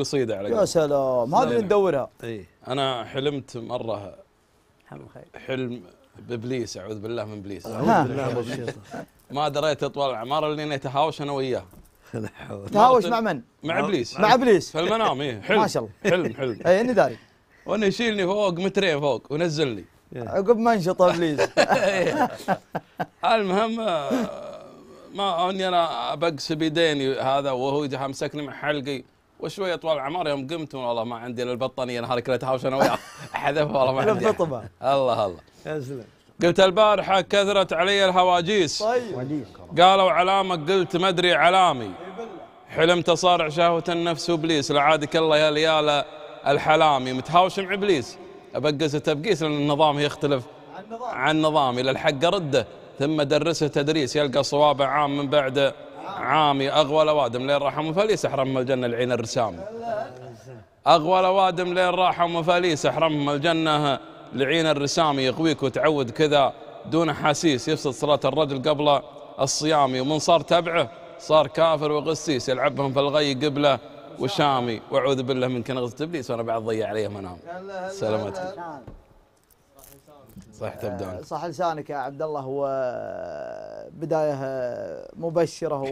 قصيده على يا سلام هذه اللي ندورها اي انا حلمت مره حلم بابليس اعوذ بالله من ابليس ما دريت طوال العماره اللي اتهاوش انا وياه تهاوش مع من؟ مع ابليس مع ابليس في المنام اي حلم ما شاء الله حلم حلم اي اني داري وانه يشيلني فوق مترين فوق ونزلني عقب ما انشط ابليس المهم آه، ما اني انا بقس بيديني هذا وهو مسكني مع حلقي وشويه طوال العمر يوم قمت والله ما عندي الا البطانيه نهار كلها تهاوش انا وياه احذفها والله ما عندي الله الله يسلم قلت البارحة كثرت علي الهواجيس طيب قالوا علامك قلت ما ادري علامي حلمت صارع شهوة النفس وابليس لعادك الله يا ليالا الحلامي متهاوش مع ابليس ابقسه تبقيس لان النظام يختلف عن نظامي للحق رده ثم درسه تدريس يلقى صوابه عام من بعده عامي أغوى لوادم لين راحوا مفاليس حرم الجنة العين الرسام أغوى لوادم لين راحوا مفاليس حرم الجنة لعين الرسام يقويك وتعود كذا دون حاسيس يفسد صلاة الرجل قبل الصيامي ومن صار تبعه صار كافر وقسيس يلعبهم في الغي قبله وشامي واعوذ بالله من كنغز ابليس وانا بعد ضيع عليهم انام سلامتك صح تبدأ صح لسانك يا عبد الله هو بدايه مبشره